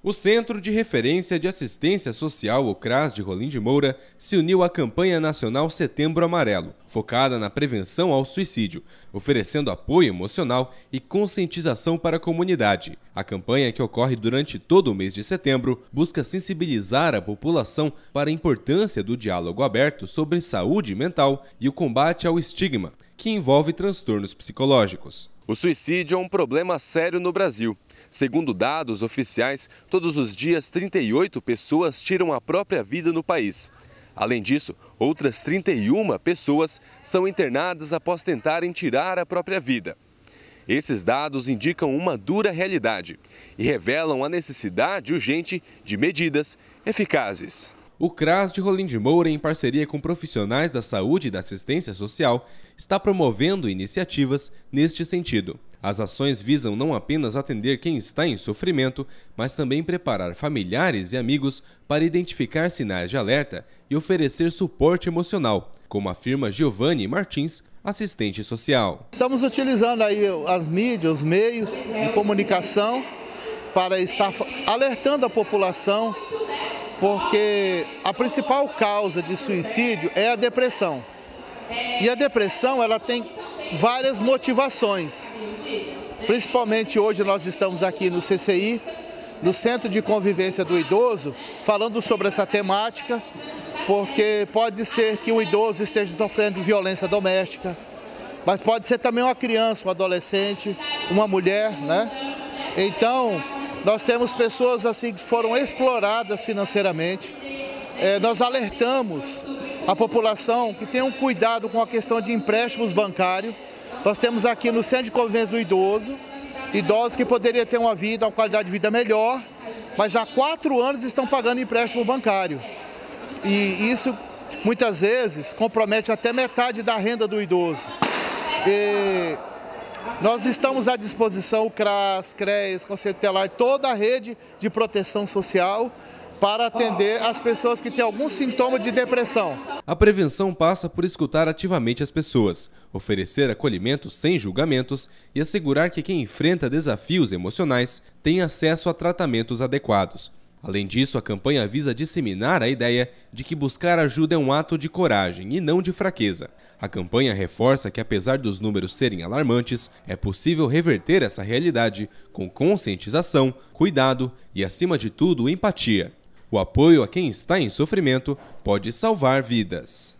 O Centro de Referência de Assistência Social, o CRAS, de Rolim de Moura, se uniu à campanha nacional Setembro Amarelo, focada na prevenção ao suicídio, oferecendo apoio emocional e conscientização para a comunidade. A campanha, que ocorre durante todo o mês de setembro, busca sensibilizar a população para a importância do diálogo aberto sobre saúde mental e o combate ao estigma, que envolve transtornos psicológicos. O suicídio é um problema sério no Brasil Segundo dados oficiais, todos os dias 38 pessoas tiram a própria vida no país. Além disso, outras 31 pessoas são internadas após tentarem tirar a própria vida. Esses dados indicam uma dura realidade e revelam a necessidade urgente de medidas eficazes. O CRAS de Rolim de Moura, em parceria com profissionais da saúde e da assistência social, está promovendo iniciativas neste sentido. As ações visam não apenas atender quem está em sofrimento, mas também preparar familiares e amigos para identificar sinais de alerta e oferecer suporte emocional, como afirma Giovanni Martins, assistente social. Estamos utilizando aí as mídias, os meios de comunicação para estar alertando a população, porque a principal causa de suicídio é a depressão. E a depressão, ela tem várias motivações. Principalmente hoje nós estamos aqui no CCI, no Centro de Convivência do Idoso, falando sobre essa temática, porque pode ser que o idoso esteja sofrendo violência doméstica, mas pode ser também uma criança, um adolescente, uma mulher, né? Então, nós temos pessoas assim que foram exploradas financeiramente. É, nós alertamos a população que tenham cuidado com a questão de empréstimos bancários. Nós temos aqui no Centro de Convivência do Idoso, idosos que poderiam ter uma vida, uma qualidade de vida melhor, mas há quatro anos estão pagando empréstimo bancário. E isso, muitas vezes, compromete até metade da renda do idoso. E nós estamos à disposição, o CRAS, CREAS, Conselho Telar, toda a rede de proteção social para atender as pessoas que têm algum sintoma de depressão. A prevenção passa por escutar ativamente as pessoas, oferecer acolhimento sem julgamentos e assegurar que quem enfrenta desafios emocionais tem acesso a tratamentos adequados. Além disso, a campanha visa disseminar a ideia de que buscar ajuda é um ato de coragem e não de fraqueza. A campanha reforça que, apesar dos números serem alarmantes, é possível reverter essa realidade com conscientização, cuidado e, acima de tudo, empatia. O apoio a quem está em sofrimento pode salvar vidas.